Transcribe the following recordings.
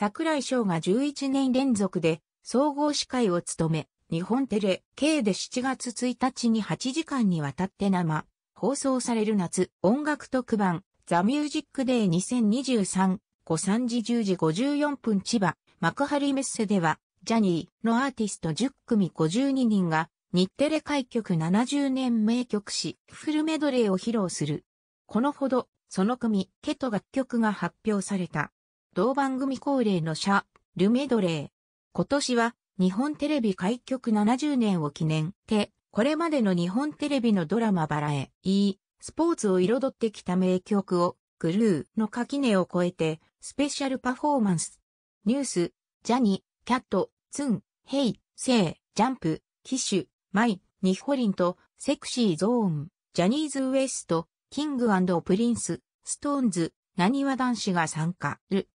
桜井翔が11年連続で総合司会を務め、日本テレ、K で7月1日に8時間にわたって生、放送される夏音楽特番、ザ・ミュージックデイ2023、午3時10時54分千葉、幕張メッセでは、ジャニーのアーティスト10組52人が、日テレ開局70年名曲し、フルメドレーを披露する。このほど、その組、ケと楽曲が発表された。同番組恒例のシャ、ルメドレー。今年は日本テレビ開局70年を記念て、これまでの日本テレビのドラマバラエ、E、スポーツを彩ってきた名曲を、クルーの垣根を越えて、スペシャルパフォーマンス。ニュース、ジャニ、キャット、ツン、ヘイ、セイ、ジャンプ、キッシュ、マイ、ニホリンと、セクシーゾーン、ジャニーズウエスト、キングプリンス、ストーンズ、なにわ男子が参加。る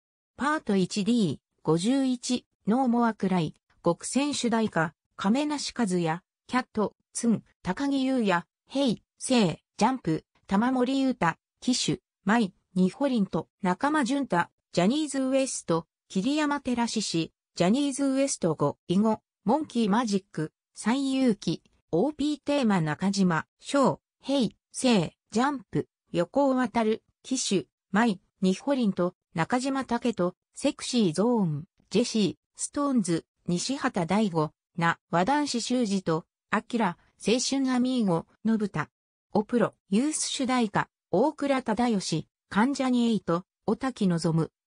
パート 1D、51、ノーモアクライ、極戦主題歌、亀梨和也、キャット、ツン、高木優也、ヘイ、セイ、ジャンプ、玉森優太、騎手、マイ、ニホリンと、仲間淳太、ジャニーズウエスト、桐山寺シシジャニーズウエスト5、囲碁、モンキーマジック、最勇気、OP テーマ中島、翔、ヘイ、セイ、ジャンプ、横尾渡る、騎手、マイ、ニホリンと、中島武と、セクシーゾーン、ジェシー、ストーンズ、西畑大吾、な、和男子修二と、アキラ、青春アミーゴ、のぶた。オプロ、ユース主題歌、大倉忠義、関ジャニエイト、小滝望、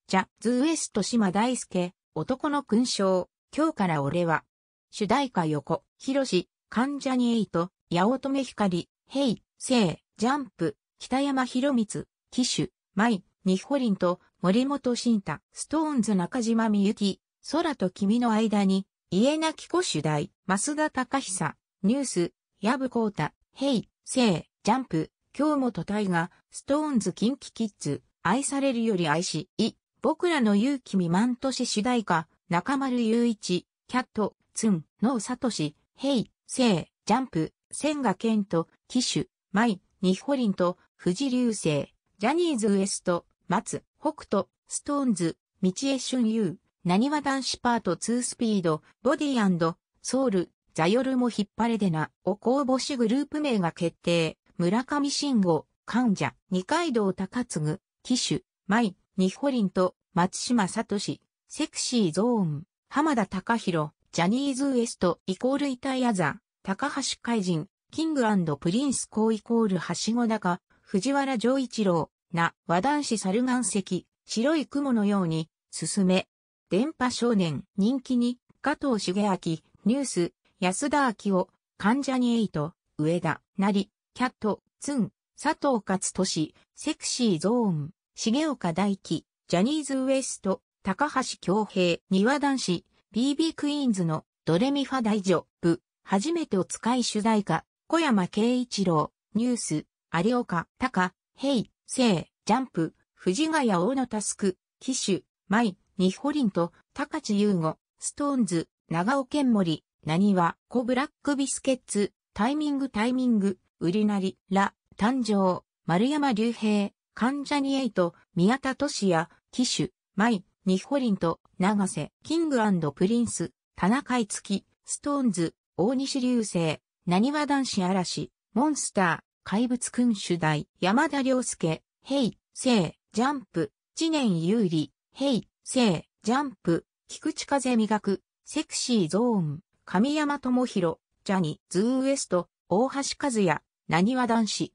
ジャズウエスト島大輔、男の勲章、今日から俺は、主題歌横、広し、関ジャニエイト、八乙女光、ヘイ、セイ、ジャンプ、北山博光、騎手、舞、ニホリンと森本慎太、ストーンズ中島みゆき、空と君の間に、家なき子主題、増田隆久、ニュース、矢部光太、ヘイ、セイ、ジャンプ、京本大河、ストーンズキンキキッズ、愛されるより愛し、い、僕らの勇気未満年主題歌、中丸雄一、キャット、ツン、ノーサトシ、ヘイ、セイ、ジャンプ、千賀健と、騎手、マイ、ニホリンと、富士流星、ジャニーズウエスト、松、北斗、ストーンズ、道江春優、なにわ男子パート2スピード、ボディソウル、ザヨルも引っ張れでな、お公募しグループ名が決定、村上信吾、患者、二階堂高次、騎手、舞、ニホリンと、松島聡、セクシーゾーン、浜田隆弘、ジャニーズウエスト、イコールイタイアザ、高橋海人、キングプリンスコイコールはしご高、藤原丈一郎、な和男子猿岩石、白い雲のように、進め。電波少年、人気に、加藤茂明、ニュース、安田明夫、関ジャニエイト、上田、なり、キャット、ツン、佐藤勝利、セクシーゾーン、重岡大輝、ジャニーズウエスト、高橋京平、庭男子、BB クイーンズの、ドレミファ大女、部、初めてお使い主題歌、小山慶一郎、ニュース、有岡、高、ヘイ、生、ジャンプ、藤ヶ谷大野タスク、騎手、舞、ニホリンと、高地優吾、ストーンズ、長尾健森、何は、コブラックビスケッツ、タイミングタイミング、売りなり、ら、誕生、丸山隆平、関ジャニエイト、宮田俊也、騎手、舞、ニホリンと、長瀬、キングプリンス、田中樹、ストーンズ、大西流星、何は男子嵐、モンスター、怪物君主題、山田良介、セイ、ジャンプ、知念優里、セイ、ジャンプ、菊池風磨く、セクシーゾーン、神山智弘、ジャニ、ズーウエスト、大橋和也、なにわ男子。